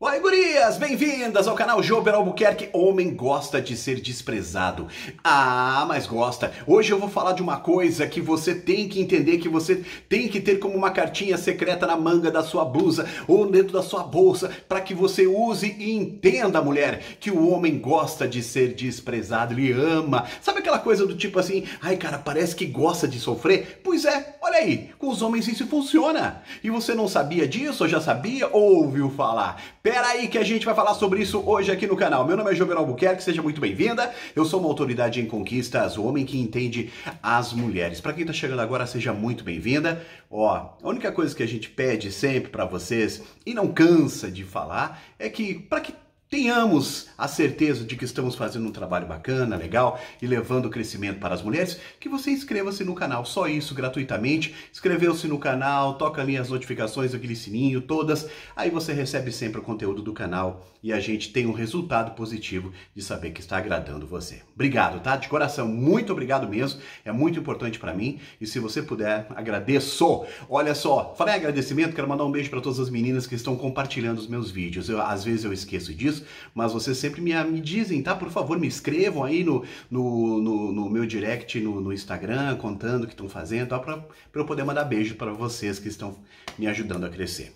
Oi, gurias! Bem-vindas ao canal Jober Albuquerque. Homem gosta de ser desprezado. Ah, mas gosta. Hoje eu vou falar de uma coisa que você tem que entender, que você tem que ter como uma cartinha secreta na manga da sua blusa ou dentro da sua bolsa, para que você use e entenda, mulher, que o homem gosta de ser desprezado, ele ama. Sabe aquela coisa do tipo assim, ai cara, parece que gosta de sofrer? Pois é, Olha aí, com os homens isso funciona. E você não sabia disso, ou já sabia, ou ouviu falar? Pera aí que a gente vai falar sobre isso hoje aqui no canal. Meu nome é Jovenal Albuquerque, seja muito bem-vinda. Eu sou uma autoridade em conquistas, o homem que entende as mulheres. Para quem tá chegando agora, seja muito bem-vinda. Ó, a única coisa que a gente pede sempre para vocês, e não cansa de falar, é que para que Tenhamos a certeza de que estamos fazendo um trabalho bacana, legal e levando o crescimento para as mulheres, que você inscreva-se no canal, só isso, gratuitamente. Inscreveu-se no canal, toca ali as notificações, aquele sininho, todas. Aí você recebe sempre o conteúdo do canal e a gente tem um resultado positivo de saber que está agradando você. Obrigado, tá? De coração, muito obrigado mesmo. É muito importante para mim e se você puder, agradeço. Olha só, falei agradecimento, quero mandar um beijo para todas as meninas que estão compartilhando os meus vídeos. Eu, às vezes eu esqueço disso mas vocês sempre me, me dizem, tá? Por favor, me escrevam aí no, no, no, no meu direct no, no, Instagram, contando o que estão fazendo, tá? eu poder mandar beijo para vocês que estão me ajudando a crescer.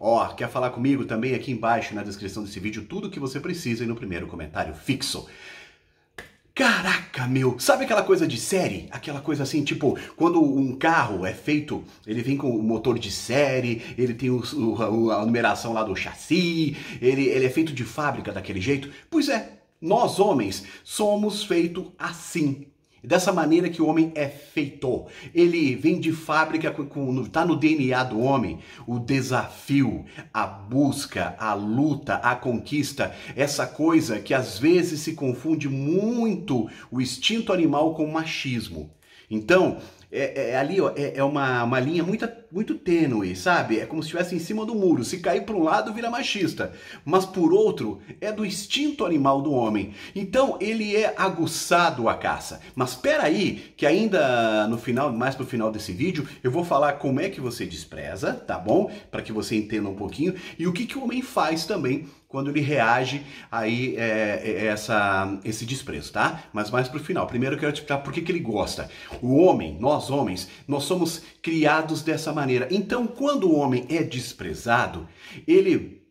Ó, oh, quer falar comigo também aqui embaixo na descrição desse vídeo tudo o que você precisa e no primeiro comentário fixo. Caraca, meu! Sabe aquela coisa de série? Aquela coisa assim, tipo, quando um carro é feito, ele vem com o motor de série, ele tem o, o, a numeração lá do chassi, ele, ele é feito de fábrica daquele jeito. Pois é, nós homens somos feitos assim dessa maneira que o homem é feito. Ele vem de fábrica, está no tá DNA do homem. O desafio, a busca, a luta, a conquista, essa coisa que às vezes se confunde muito o instinto animal com o machismo. Então, é, é ali ó, é, é uma, uma linha muito muito tênue, sabe? É como se estivesse em cima do muro. Se cair para um lado, vira machista, mas por outro, é do instinto animal do homem. Então ele é aguçado à caça. Mas pera aí, que ainda no final, mais pro final desse vídeo, eu vou falar como é que você despreza, tá bom? Para que você entenda um pouquinho e o que, que o homem faz também quando ele reage aí é, é, essa, esse desprezo, tá? Mas mais pro final. Primeiro eu quero te explicar por que, que ele gosta. O homem, nós homens, nós somos criados dessa maneira maneira. Então, quando o homem é desprezado, ele,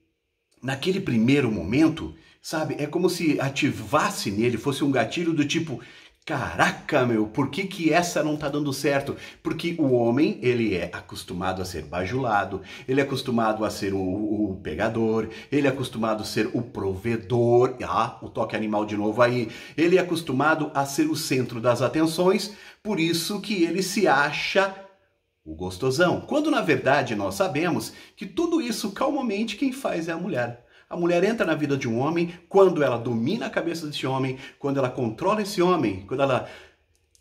naquele primeiro momento, sabe, é como se ativasse nele, fosse um gatilho do tipo. Caraca, meu, por que, que essa não tá dando certo? Porque o homem, ele é acostumado a ser bajulado, ele é acostumado a ser o, o pegador, ele é acostumado a ser o provedor, ah, o toque animal de novo aí, ele é acostumado a ser o centro das atenções, por isso que ele se acha o gostosão, quando na verdade nós sabemos que tudo isso calmamente quem faz é a mulher. A mulher entra na vida de um homem quando ela domina a cabeça desse homem, quando ela controla esse homem, quando ela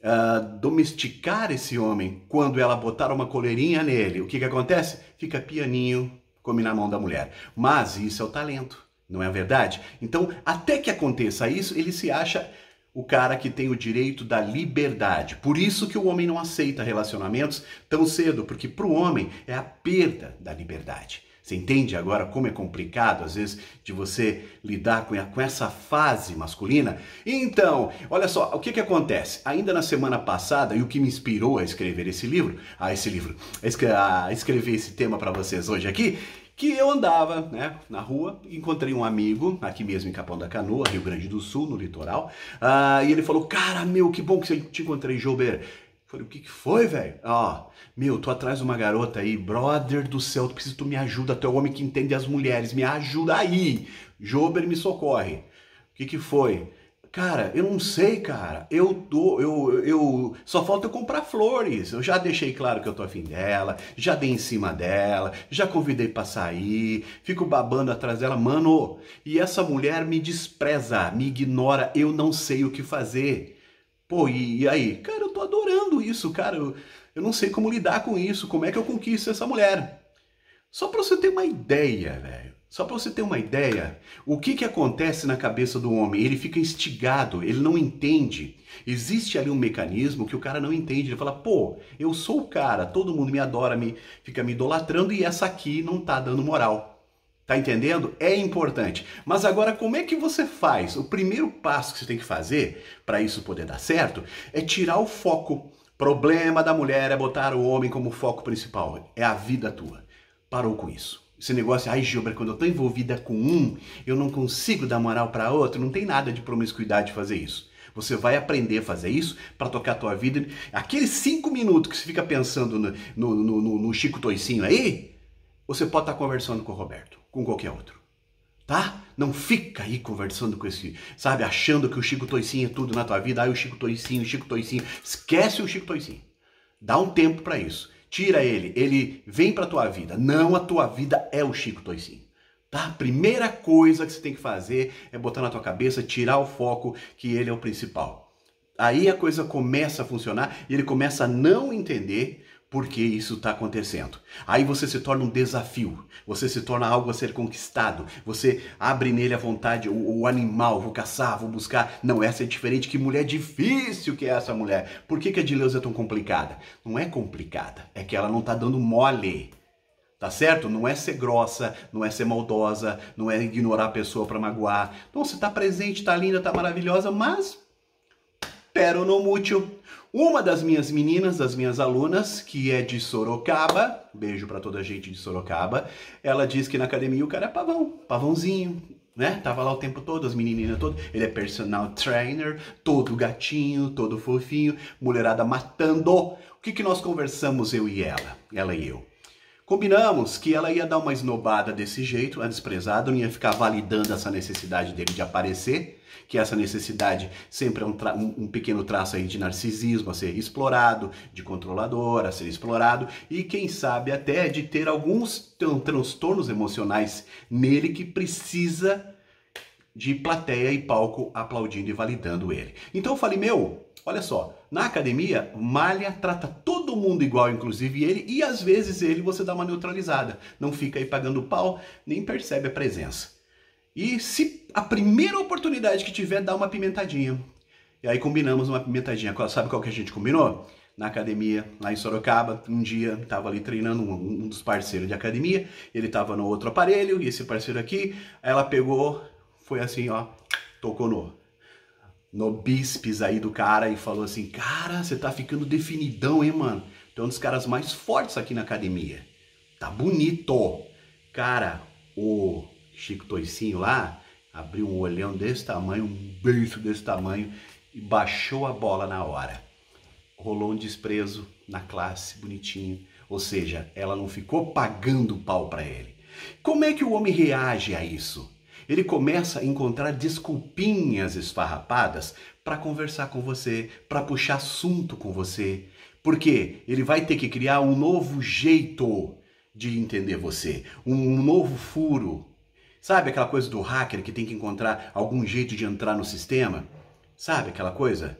uh, domesticar esse homem, quando ela botar uma coleirinha nele. O que, que acontece? Fica pianinho, come na mão da mulher. Mas isso é o talento, não é verdade? Então, até que aconteça isso, ele se acha o cara que tem o direito da liberdade. Por isso que o homem não aceita relacionamentos tão cedo, porque para o homem é a perda da liberdade. Você entende agora como é complicado, às vezes, de você lidar com, com essa fase masculina? Então, olha só, o que, que acontece? Ainda na semana passada, e o que me inspirou a escrever esse livro, a esse livro, a, escrever esse tema para vocês hoje aqui, que eu andava né, na rua, encontrei um amigo, aqui mesmo em Capão da Canoa, Rio Grande do Sul, no litoral, uh, e ele falou, cara, meu, que bom que eu te encontrei, Jober. Falei, o que, que foi, velho? Ó, oh, meu, tô atrás de uma garota aí, brother do céu, tu precisa, tu me ajuda, tu é o homem que entende as mulheres, me ajuda aí. Jober me socorre. O que, que foi? Cara, eu não sei, cara. Eu tô, eu, eu só falta eu comprar flores. Eu já deixei claro que eu tô afim dela, já dei em cima dela, já convidei para sair, fico babando atrás dela, mano. E essa mulher me despreza, me ignora. Eu não sei o que fazer. Pô, e, e aí, cara, eu tô adorando isso, cara. Eu, eu não sei como lidar com isso. Como é que eu conquisto essa mulher? Só para você ter uma ideia, velho. Só para você ter uma ideia, o que, que acontece na cabeça do homem? Ele fica instigado, ele não entende. Existe ali um mecanismo que o cara não entende. Ele fala, pô, eu sou o cara, todo mundo me adora, me fica me idolatrando e essa aqui não tá dando moral. Tá entendendo? É importante. Mas agora, como é que você faz? O primeiro passo que você tem que fazer para isso poder dar certo é tirar o foco. Problema da mulher é botar o homem como foco principal. É a vida tua. Parou com isso esse negócio, ai Gilberto quando eu tô envolvida com um, eu não consigo dar moral para outro, não tem nada de promiscuidade fazer isso. Você vai aprender a fazer isso para tocar a tua vida. Aqueles cinco minutos que você fica pensando no, no, no, no Chico Toicinho aí, você pode estar tá conversando com o Roberto, com qualquer outro. Tá? Não fica aí conversando com esse, sabe, achando que o Chico Toicinho é tudo na tua vida. Ai, o Chico Toicinho, o Chico Toicinho. Esquece o Chico Toicinho. Dá um tempo para isso. Tira ele, ele vem para tua vida. Não, a tua vida é o Chico Toicinho. Tá? A primeira coisa que você tem que fazer é botar na tua cabeça, tirar o foco que ele é o principal. Aí a coisa começa a funcionar e ele começa a não entender por que isso está acontecendo. Aí você se torna um desafio, você se torna algo a ser conquistado, você abre nele a vontade, o, o, animal, vou caçar, vou buscar. Não, essa é diferente, que mulher difícil que é essa mulher. Por que, que a Dileuza é tão complicada? Não é complicada, é que ela não está dando mole. Tá certo? Não é ser grossa, não é ser maldosa, não é ignorar a pessoa para magoar. Então você está presente, está linda, está maravilhosa, mas Pero no Mútil. Uma das minhas meninas, das minhas alunas, que é de Sorocaba, beijo para toda a gente de Sorocaba, ela diz que na academia o cara é pavão, pavãozinho, né? Tava lá o tempo todo, as menininhas todas. Ele é personal trainer, todo gatinho, todo fofinho, mulherada matando. O que, que nós conversamos, eu e ela? Ela e eu. Combinamos que ela ia dar uma esnobada desse jeito, a desprezada, não ia ficar validando essa necessidade dele de aparecer, que essa necessidade sempre é um, um, um pequeno traço aí de narcisismo, a ser explorado, de controlador, a ser explorado, e quem sabe até de ter alguns transtornos emocionais nele que precisa de plateia e palco aplaudindo e validando ele. Então eu falei, meu, olha só, na academia, malha trata todo mundo igual, inclusive ele, e às vezes ele você dá uma neutralizada, não fica aí pagando pau, nem percebe a presença. E se a primeira oportunidade que tiver, dá uma pimentadinha. E aí combinamos uma pimentadinha. Sabe qual que a gente combinou? na academia lá em Sorocaba. Um dia estava ali treinando um, um, dos parceiros de academia, ele estava no outro aparelho e esse parceiro aqui, ela pegou foi assim, ó, tocou no, no bíceps aí do cara e falou assim, cara, você tá ficando definidão, hein, mano? Tu é um dos caras mais fortes aqui na academia. Tá bonito. Cara, o Chico Toicinho lá abriu um olhão desse tamanho, um beiço desse tamanho e baixou a bola na hora. Rolou um desprezo na classe, bonitinho. Ou seja, ela não ficou pagando pau para ele. Como é que o homem reage a isso? ele começa a encontrar desculpinhas esfarrapadas para conversar com você, para puxar assunto com você, porque ele vai ter que criar um novo jeito de entender você, um novo furo. Sabe aquela coisa do hacker que tem que encontrar algum jeito de entrar no sistema? Sabe aquela coisa?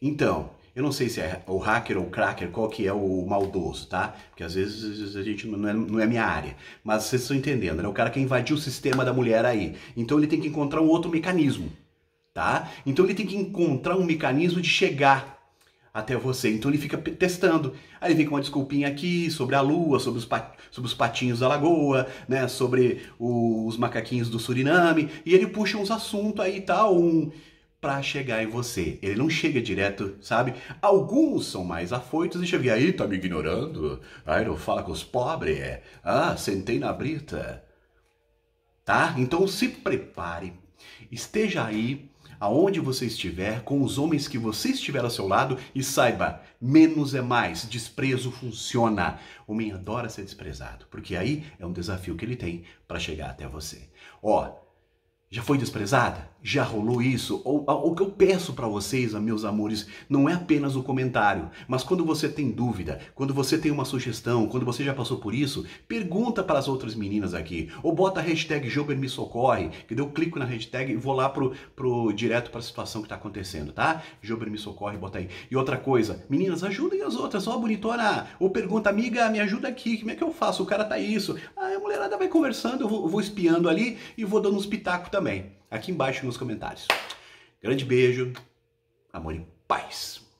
Então, eu não sei se é o hacker ou o cracker, qual que é o maldoso, tá? Porque às vezes a gente não é, não é minha área. Mas vocês estão entendendo, né? O cara que invadiu o sistema da mulher aí. Então ele tem que encontrar um outro mecanismo, tá? Então ele tem que encontrar um mecanismo de chegar até você. Então ele fica testando. Aí ele vem com uma desculpinha aqui sobre a lua, sobre os, sobre os patinhos da lagoa, né? Sobre os macaquinhos do Suriname. E ele puxa uns assuntos aí e tá? tal, um para chegar em você. Ele não chega direto, sabe? Alguns são mais afoitos e chega aí, tá me ignorando? Aí não fala com os pobres? É? Ah, sentei na brita. Tá? Então se prepare. Esteja aí, aonde você estiver, com os homens que você estiver ao seu lado e saiba, menos é mais. Desprezo funciona. O homem adora ser desprezado, porque aí é um desafio que ele tem para chegar até você. Ó, já foi desprezada? Já rolou isso? Ou, ou, o que eu peço para vocês, meus amores, não é apenas o comentário, mas quando você tem dúvida, quando você tem uma sugestão, quando você já passou por isso, pergunta para as outras meninas aqui. Ou bota a hashtag Jober me socorre, que eu clico na hashtag e vou lá pro, pro direto para a situação que está acontecendo, tá? Jober me socorre, bota aí. E outra coisa, meninas, ajudem as outras, ó, bonitona. Ou pergunta, amiga, me ajuda aqui, como é que eu faço? O cara tá isso. Aí a mulherada vai conversando, eu vou, vou espiando ali e vou dando uns pitacos também também aqui embaixo nos comentários. Grande beijo, amor e paz.